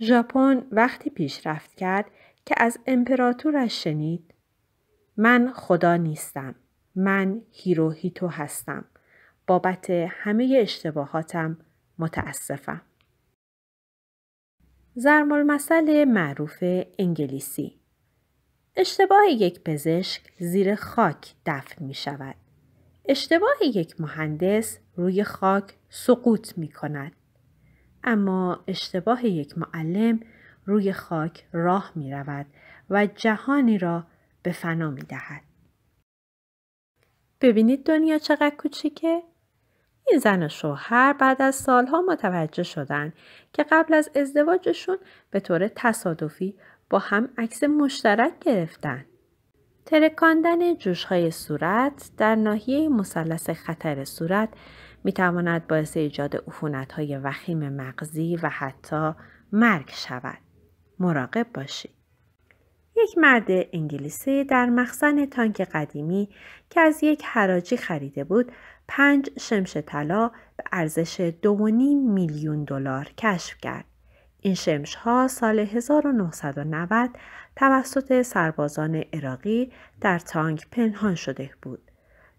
ژاپن وقتی پیشرفت کرد که از امپراتورش شنید من خدا نیستم من هیروهیتو هستم بابت همه اشتباهاتم متاسفم زرمال مسئله معروف انگلیسی اشتباه یک پزشک زیر خاک دفن می شود. اشتباه یک مهندس روی خاک سقوط می کند. اما اشتباه یک معلم روی خاک راه می رود و جهانی را به فنا می دهد. ببینید دنیا چقدر کوچیکه؟ این زن و شوهر بعد از سالها متوجه شدند که قبل از ازدواجشون به طور تصادفی با هم عکس مشترک گرفتن. ترکاندن جوشهای صورت در ناحیه مثلث خطر صورت میتواند باعث ایجاد افونت های وخیم مغزی و حتی مرگ شود. مراقب باشید. یک مرد انگلیسی در مخزن تانک قدیمی که از یک حراجی خریده بود پنج شمش طلا به ارزش 2.5 میلیون دلار کشف کرد. این شمش ها سال 1990 توسط سربازان عراقی در تانک پنهان شده بود.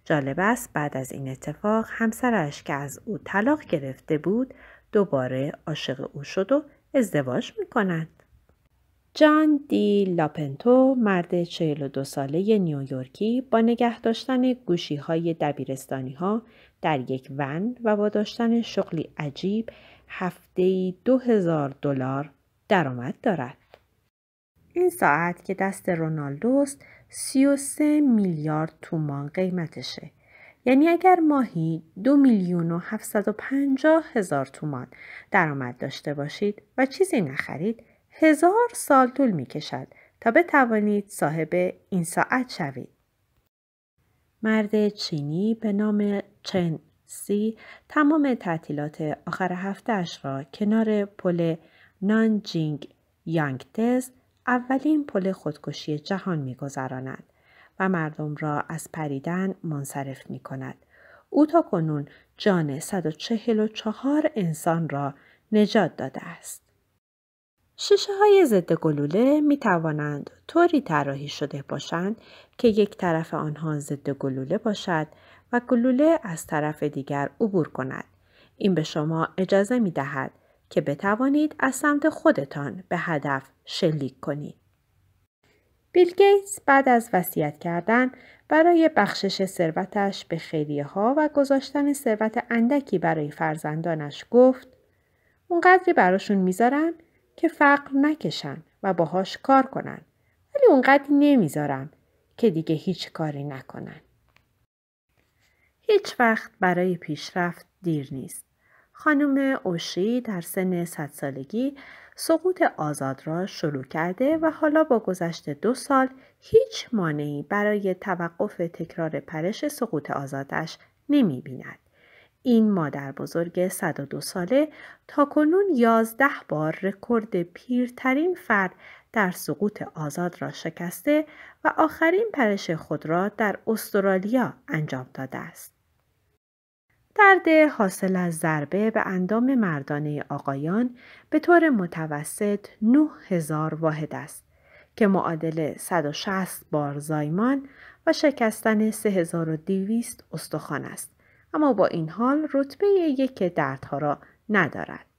جالب است بعد از این اتفاق همسرش که از او طلاق گرفته بود دوباره عاشق او شد و ازدواج می کند. جان دی لاپنتو مرد 42 ساله نیویورکی با نگه داشتن گوشی های دبیرستانی ها در یک ون و با داشتن شغلی عجیب هفتهی دو هزار دلار درآمد دارد. این ساعت که دست رونالدوست 33 میلیارد تومان قیمتشه. یعنی اگر ماهی دو میلیون و 750 هزار تومان درآمد داشته باشید و چیزی نخرید هزار سال طول می کشد تا بتوانید صاحب این ساعت شوید. مرد چینی به نام چن سی تمام تعطیلات آخر هفتهاش را کنار پل نانجینگ یانگتز اولین پل خودکشی جهان میگذراند و مردم را از پریدن منصرف می کند. او تا کنون جان 144 انسان را نجات داده است. شیشه های ضد گلوله می توانند طوری طراحی شده باشند که یک طرف آنها ضد گلوله باشد و گلوله از طرف دیگر عبور کند. این به شما اجازه می دهد که بتوانید از سمت خودتان به هدف شلیک کنید. بیل گیتس بعد از وصیت کردن برای بخشش ثروتش به خیریه ها و گذاشتن ثروت اندکی برای فرزندانش گفت اونقدری براشون میذارم که فقر نکشن و باهاش کار کنن ولی اونقدر نمیذارم که دیگه هیچ کاری نکنن. هیچ وقت برای پیشرفت دیر نیست. خانم اوشی در سن صد سالگی سقوط آزاد را شروع کرده و حالا با گذشت دو سال هیچ مانعی برای توقف تکرار پرش سقوط آزادش نمی بیند. این مادر بزرگ 102 ساله تا کنون 11 بار رکورد پیرترین فرد در سقوط آزاد را شکسته و آخرین پرش خود را در استرالیا انجام داده است. درد حاصل از ضربه به اندام مردانه آقایان به طور متوسط 9000 واحد است که معادل 160 بار زایمان و شکستن 3200 استخوان است اما با این حال رتبه یک دردها را ندارد.